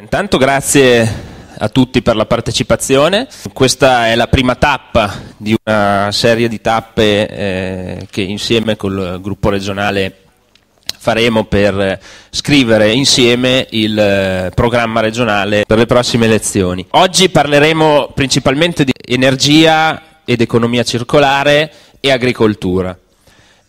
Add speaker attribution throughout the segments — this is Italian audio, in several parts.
Speaker 1: Intanto grazie a tutti per la partecipazione, questa è la prima tappa di una serie di tappe eh, che insieme col gruppo regionale faremo per scrivere insieme il eh, programma regionale per le prossime elezioni. Oggi parleremo principalmente di energia ed economia circolare e agricoltura.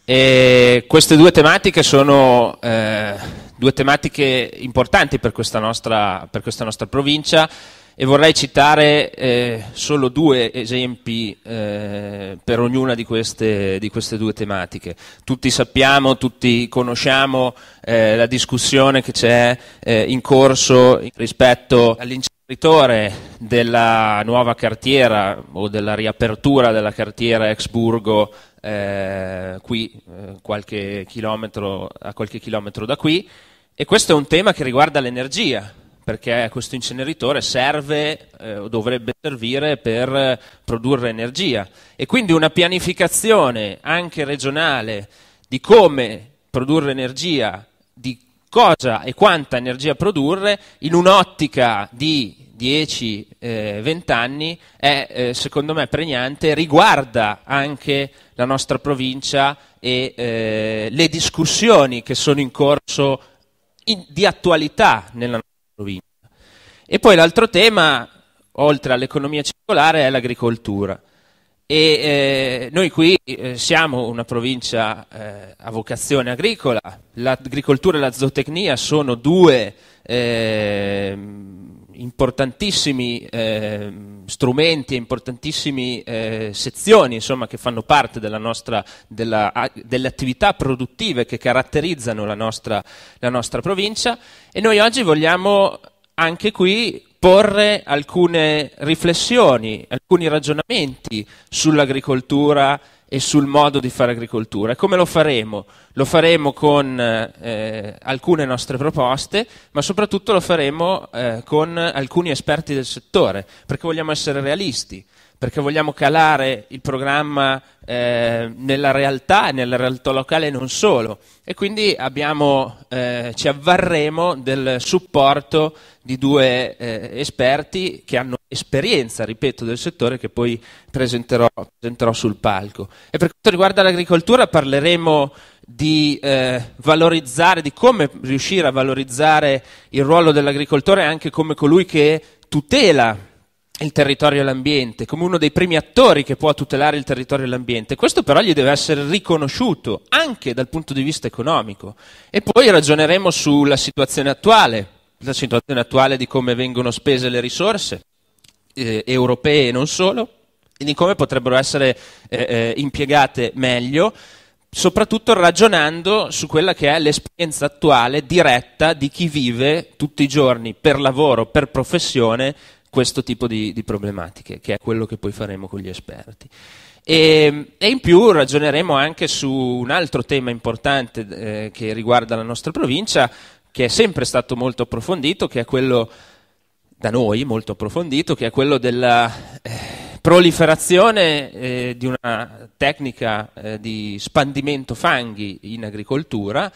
Speaker 1: E queste due tematiche sono... Eh, due tematiche importanti per questa nostra, per questa nostra provincia e vorrei citare eh, solo due esempi eh, per ognuna di queste, di queste, due tematiche. Tutti sappiamo, tutti conosciamo eh, la discussione che c'è eh, in corso rispetto all'incendio. L'imprenditore della nuova cartiera o della riapertura della cartiera ex Burgo eh, qui eh, qualche a qualche chilometro da qui e questo è un tema che riguarda l'energia perché questo inceneritore serve eh, o dovrebbe servire per produrre energia e quindi una pianificazione anche regionale di come produrre energia, di cosa e quanta energia produrre in un'ottica di 10-20 eh, anni è eh, secondo me pregnante, riguarda anche la nostra provincia e eh, le discussioni che sono in corso in, di attualità nella nostra provincia. E poi l'altro tema, oltre all'economia circolare, è l'agricoltura. E eh, noi qui eh, siamo una provincia eh, a vocazione agricola, l'agricoltura e la zootecnia sono due ehm, importantissimi ehm, strumenti e importantissime eh, sezioni insomma, che fanno parte nostra, della, delle attività produttive che caratterizzano la nostra, la nostra provincia e noi oggi vogliamo anche qui porre alcune riflessioni, alcuni ragionamenti sull'agricoltura e sul modo di fare agricoltura. E come lo faremo? Lo faremo con eh, alcune nostre proposte, ma soprattutto lo faremo eh, con alcuni esperti del settore, perché vogliamo essere realisti, perché vogliamo calare il programma eh, nella realtà e nella realtà locale e non solo. E quindi abbiamo, eh, ci avvarremo del supporto di due eh, esperti che hanno esperienza, ripeto, del settore che poi presenterò, presenterò sul palco. E per quanto riguarda l'agricoltura parleremo di eh, valorizzare, di come riuscire a valorizzare il ruolo dell'agricoltore anche come colui che tutela il territorio e l'ambiente, come uno dei primi attori che può tutelare il territorio e l'ambiente. Questo però gli deve essere riconosciuto anche dal punto di vista economico. E poi ragioneremo sulla situazione attuale, la situazione attuale di come vengono spese le risorse, eh, europee e non solo, e di come potrebbero essere eh, eh, impiegate meglio, soprattutto ragionando su quella che è l'esperienza attuale diretta di chi vive tutti i giorni per lavoro, per professione, questo tipo di, di problematiche, che è quello che poi faremo con gli esperti. E, ehm, e in più ragioneremo anche su un altro tema importante eh, che riguarda la nostra provincia, che è sempre stato molto approfondito, che è quello da noi molto approfondito, che è quello della eh, proliferazione eh, di una tecnica eh, di spandimento fanghi in agricoltura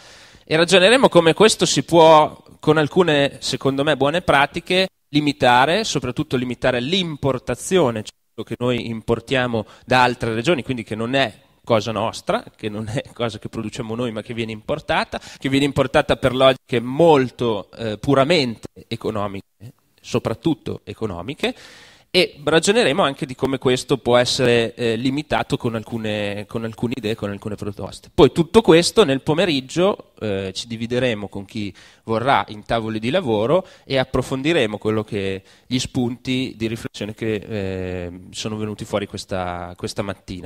Speaker 1: e ragioneremo come questo si può, con alcune, secondo me, buone pratiche, limitare, soprattutto limitare l'importazione, cioè quello che noi importiamo da altre regioni, quindi che non è cosa nostra, che non è cosa che produciamo noi ma che viene importata, che viene importata per logiche molto eh, puramente economiche soprattutto economiche, e ragioneremo anche di come questo può essere eh, limitato con alcune, con alcune, idee, con alcune proposte. Poi tutto questo nel pomeriggio eh, ci divideremo con chi vorrà in tavoli di lavoro e approfondiremo che, gli spunti di riflessione che eh, sono venuti fuori questa, questa mattina.